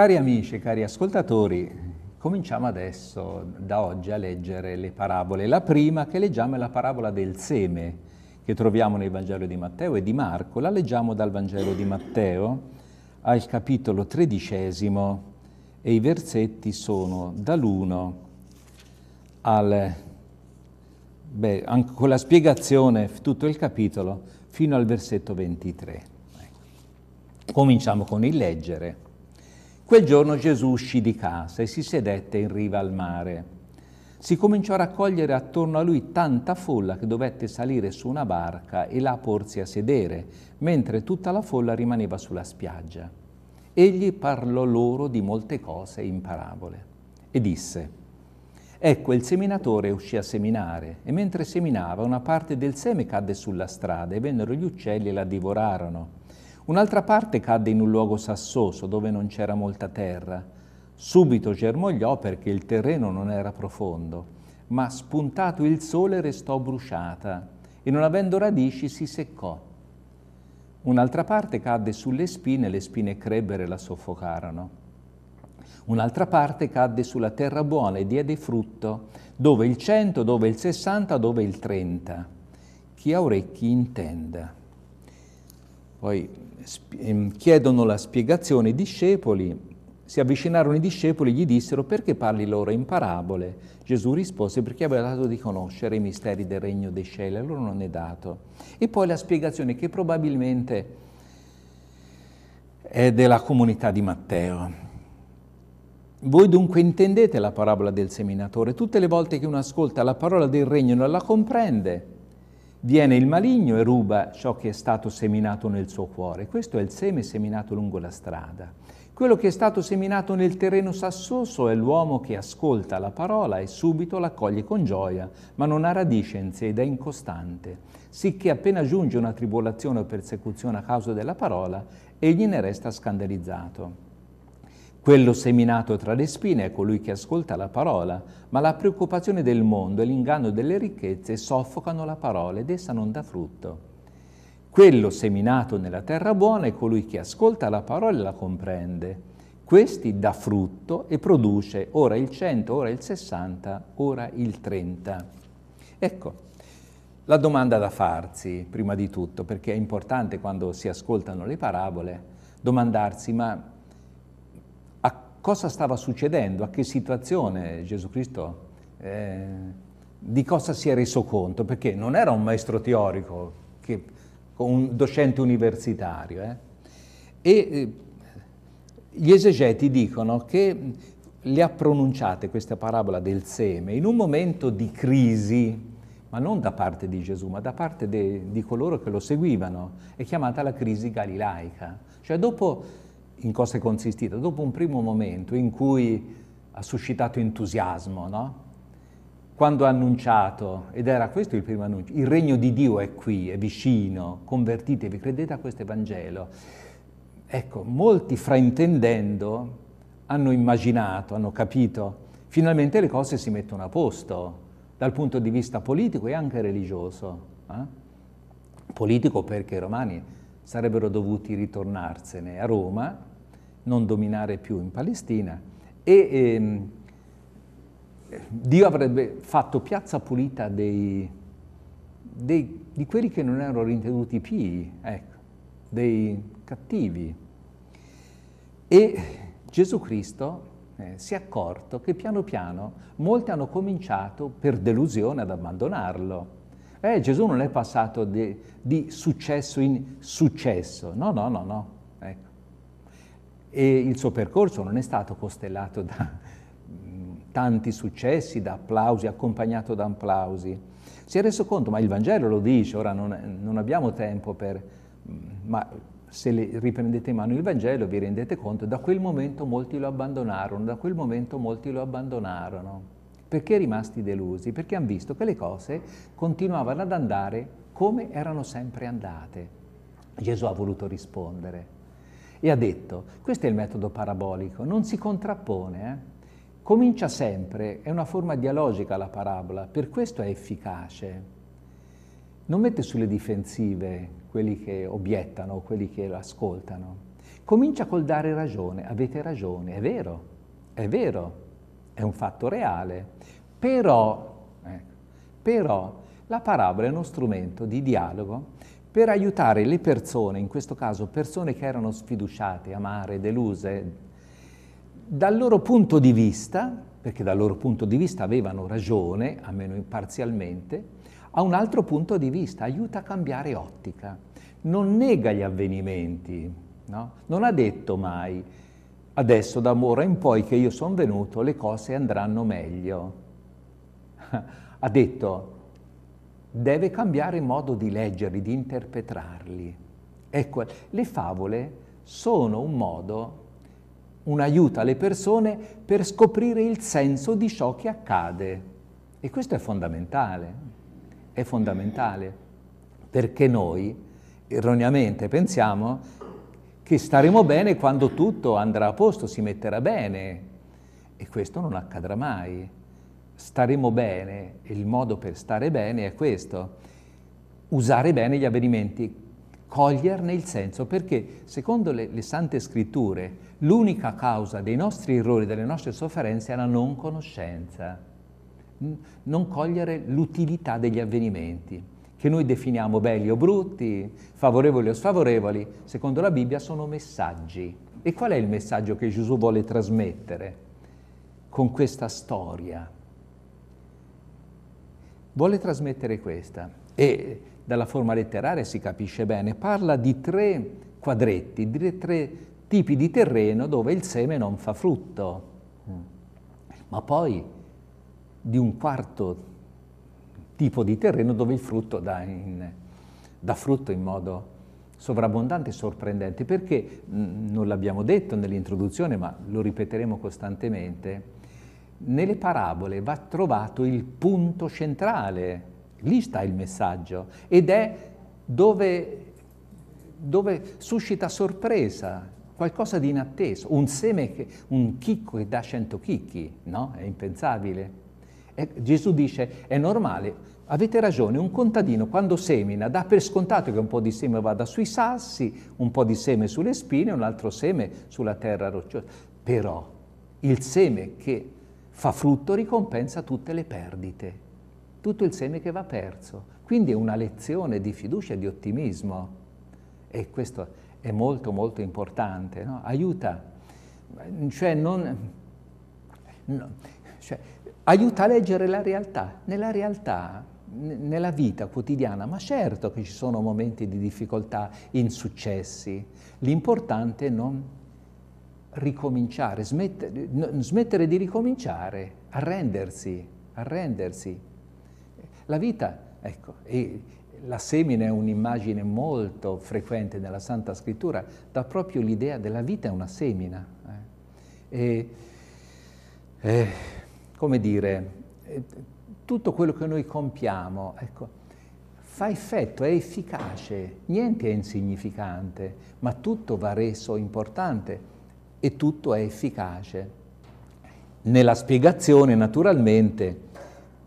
Cari amici, cari ascoltatori, cominciamo adesso da oggi a leggere le parabole. La prima che leggiamo è la parabola del seme che troviamo nel Vangelo di Matteo e di Marco. La leggiamo dal Vangelo di Matteo al capitolo tredicesimo e i versetti sono dall'1 al... Beh, con la spiegazione tutto il capitolo fino al versetto 23. Ecco. Cominciamo con il leggere. Quel giorno Gesù uscì di casa e si sedette in riva al mare. Si cominciò a raccogliere attorno a lui tanta folla che dovette salire su una barca e là porsi a sedere, mentre tutta la folla rimaneva sulla spiaggia. Egli parlò loro di molte cose in parabole e disse, Ecco, il seminatore uscì a seminare e mentre seminava una parte del seme cadde sulla strada e vennero gli uccelli e la divorarono. Un'altra parte cadde in un luogo sassoso dove non c'era molta terra. Subito germogliò perché il terreno non era profondo, ma spuntato il sole restò bruciata e non avendo radici si seccò. Un'altra parte cadde sulle spine, e le spine crebbero e la soffocarono. Un'altra parte cadde sulla terra buona e diede frutto, dove il cento, dove il sessanta, dove il trenta. Chi ha orecchi intenda. Poi ehm, chiedono la spiegazione i discepoli, si avvicinarono i discepoli e gli dissero perché parli loro in parabole? Gesù rispose perché aveva dato di conoscere i misteri del regno dei cieli, a loro non è dato. E poi la spiegazione che probabilmente è della comunità di Matteo. Voi dunque intendete la parabola del seminatore, tutte le volte che uno ascolta la parola del regno non la comprende, Viene il maligno e ruba ciò che è stato seminato nel suo cuore. Questo è il seme seminato lungo la strada. Quello che è stato seminato nel terreno sassoso è l'uomo che ascolta la parola e subito la coglie con gioia, ma non ha radice in sé ed è incostante, sicché appena giunge una tribolazione o persecuzione a causa della parola, egli ne resta scandalizzato. Quello seminato tra le spine è colui che ascolta la parola, ma la preoccupazione del mondo e l'inganno delle ricchezze soffocano la parola ed essa non dà frutto. Quello seminato nella terra buona è colui che ascolta la parola e la comprende. Questi dà frutto e produce ora il 100, ora il 60, ora il 30. Ecco, la domanda da farsi prima di tutto, perché è importante quando si ascoltano le parabole, domandarsi ma cosa stava succedendo, a che situazione Gesù Cristo, eh, di cosa si è reso conto, perché non era un maestro teorico, che, un docente universitario. Eh. E eh, gli esegeti dicono che le ha pronunciate questa parabola del seme in un momento di crisi, ma non da parte di Gesù, ma da parte de, di coloro che lo seguivano. È chiamata la crisi galilaica. Cioè dopo in cosa è consistita? Dopo un primo momento in cui ha suscitato entusiasmo, no? quando ha annunciato, ed era questo il primo annuncio, il regno di Dio è qui, è vicino, convertitevi, credete a questo Evangelo. Ecco, molti fraintendendo hanno immaginato, hanno capito, finalmente le cose si mettono a posto dal punto di vista politico e anche religioso. Eh? Politico perché i romani sarebbero dovuti ritornarsene a Roma non dominare più in Palestina e ehm, Dio avrebbe fatto piazza pulita dei, dei, di quelli che non erano ritenuti pii, ecco, dei cattivi. E Gesù Cristo eh, si è accorto che piano piano molti hanno cominciato per delusione ad abbandonarlo. Eh, Gesù non è passato di, successo in successo, no, no, no, no, e il suo percorso non è stato costellato da mm, tanti successi, da applausi, accompagnato da applausi. Si è reso conto, ma il Vangelo lo dice, ora non, non abbiamo tempo per... Mm, ma se riprendete in mano il Vangelo vi rendete conto, da quel momento molti lo abbandonarono, da quel momento molti lo abbandonarono. Perché rimasti delusi? Perché hanno visto che le cose continuavano ad andare come erano sempre andate. Gesù ha voluto rispondere e ha detto, questo è il metodo parabolico, non si contrappone, eh? comincia sempre, è una forma dialogica la parabola, per questo è efficace. Non mette sulle difensive quelli che obiettano quelli che lo ascoltano. Comincia col dare ragione, avete ragione, è vero, è vero, è un fatto reale, però, eh, però la parabola è uno strumento di dialogo per aiutare le persone, in questo caso persone che erano sfiduciate, amare, deluse, dal loro punto di vista, perché dal loro punto di vista avevano ragione, almeno parzialmente, a un altro punto di vista, aiuta a cambiare ottica, non nega gli avvenimenti, no? non ha detto mai adesso da ora in poi che io sono venuto le cose andranno meglio. ha detto deve cambiare modo di leggerli, di interpretarli. Ecco, le favole sono un modo, un aiuto alle persone per scoprire il senso di ciò che accade. E questo è fondamentale, è fondamentale, perché noi erroneamente pensiamo che staremo bene quando tutto andrà a posto, si metterà bene, e questo non accadrà mai staremo bene, e il modo per stare bene è questo, usare bene gli avvenimenti, coglierne il senso, perché secondo le, le sante scritture l'unica causa dei nostri errori, delle nostre sofferenze è la non conoscenza, non cogliere l'utilità degli avvenimenti, che noi definiamo belli o brutti, favorevoli o sfavorevoli, secondo la Bibbia sono messaggi. E qual è il messaggio che Gesù vuole trasmettere con questa storia? vuole trasmettere questa e dalla forma letteraria si capisce bene, parla di tre quadretti, di tre tipi di terreno dove il seme non fa frutto, ma poi di un quarto tipo di terreno dove il frutto dà, in, dà frutto in modo sovrabbondante e sorprendente, perché mh, mm, non l'abbiamo detto nell'introduzione, ma lo ripeteremo costantemente, nelle parabole va trovato il punto centrale, lì sta il messaggio ed è dove, dove suscita sorpresa, qualcosa di inatteso, un seme, che, un chicco che dà cento chicchi, no? È impensabile. E Gesù dice, è normale, Avete ragione, un contadino quando semina dà per scontato che un po' di seme vada sui sassi, un po' di seme sulle spine, un altro seme sulla terra rocciosa. Però il seme che fa frutto ricompensa tutte le perdite, tutto il seme che va perso. Quindi è una lezione di fiducia e di ottimismo e questo è molto molto importante, no? aiuta, cioè, non, no, cioè, aiuta a leggere la realtà, nella realtà nella vita quotidiana, ma certo che ci sono momenti di difficoltà, insuccessi, l'importante è non ricominciare, smettere, smettere di ricominciare, arrendersi, arrendersi. La vita, ecco, la semina è un'immagine molto frequente nella Santa Scrittura, dà proprio l'idea della vita è una semina. Eh. E, eh, come dire, eh, tutto quello che noi compiamo, ecco, fa effetto, è efficace, niente è insignificante, ma tutto va reso importante e tutto è efficace. Nella spiegazione, naturalmente,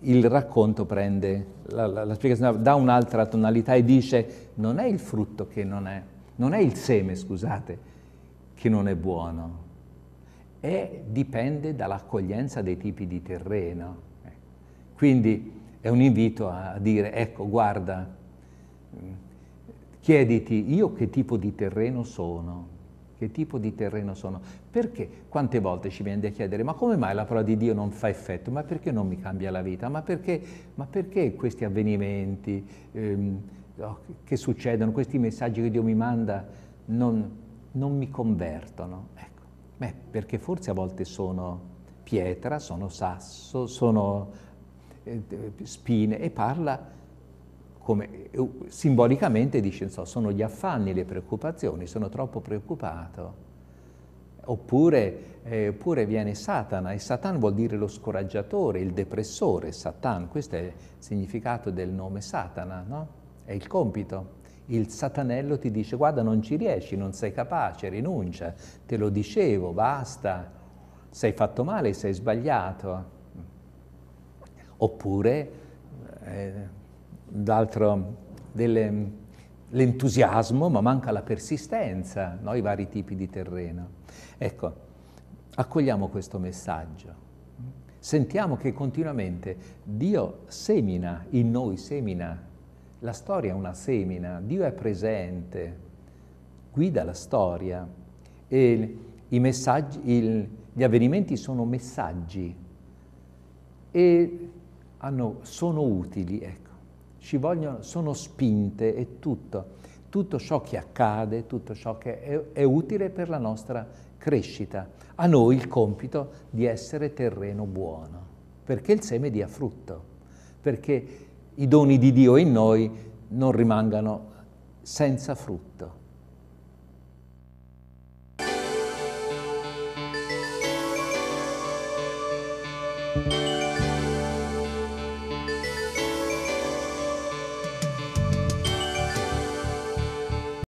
il racconto prende, la, la, la spiegazione dà un'altra tonalità e dice non è il frutto che non è, non è il seme, scusate, che non è buono, è, dipende dall'accoglienza dei tipi di terreno. Quindi è un invito a dire, ecco, guarda, mm, chiediti io che tipo di terreno sono, che tipo di terreno sono. Perché? Quante volte ci viene a chiedere, ma come mai la parola di Dio non fa effetto? Ma perché non mi cambia la vita? Ma perché, ma perché questi avvenimenti ehm, oh, che succedono, questi messaggi che Dio mi manda, non, non mi convertono? Ecco. Beh, perché forse a volte sono pietra, sono sasso, sono eh, spine e parla come eh, simbolicamente dice, so, sono gli affanni, le preoccupazioni, sono troppo preoccupato. Oppure, eh, oppure viene Satana, e Satan vuol dire lo scoraggiatore, il depressore, Satan, questo è il significato del nome Satana, no? È il compito. Il satanello ti dice, guarda, non ci riesci, non sei capace, rinuncia, te lo dicevo, basta, sei fatto male, sei sbagliato. Oppure... Eh, d'altro l'entusiasmo, ma manca la persistenza, no? i vari tipi di terreno. Ecco, accogliamo questo messaggio. Sentiamo che continuamente Dio semina, in noi semina, la storia è una semina, Dio è presente, guida la storia e i messaggi, il, gli avvenimenti sono messaggi e hanno, sono utili, ecco ci vogliono, sono spinte e tutto, tutto ciò che accade, tutto ciò che è, è utile per la nostra crescita. A noi il compito di essere terreno buono, perché il seme dia frutto, perché i doni di Dio in noi non rimangano senza frutto. thank you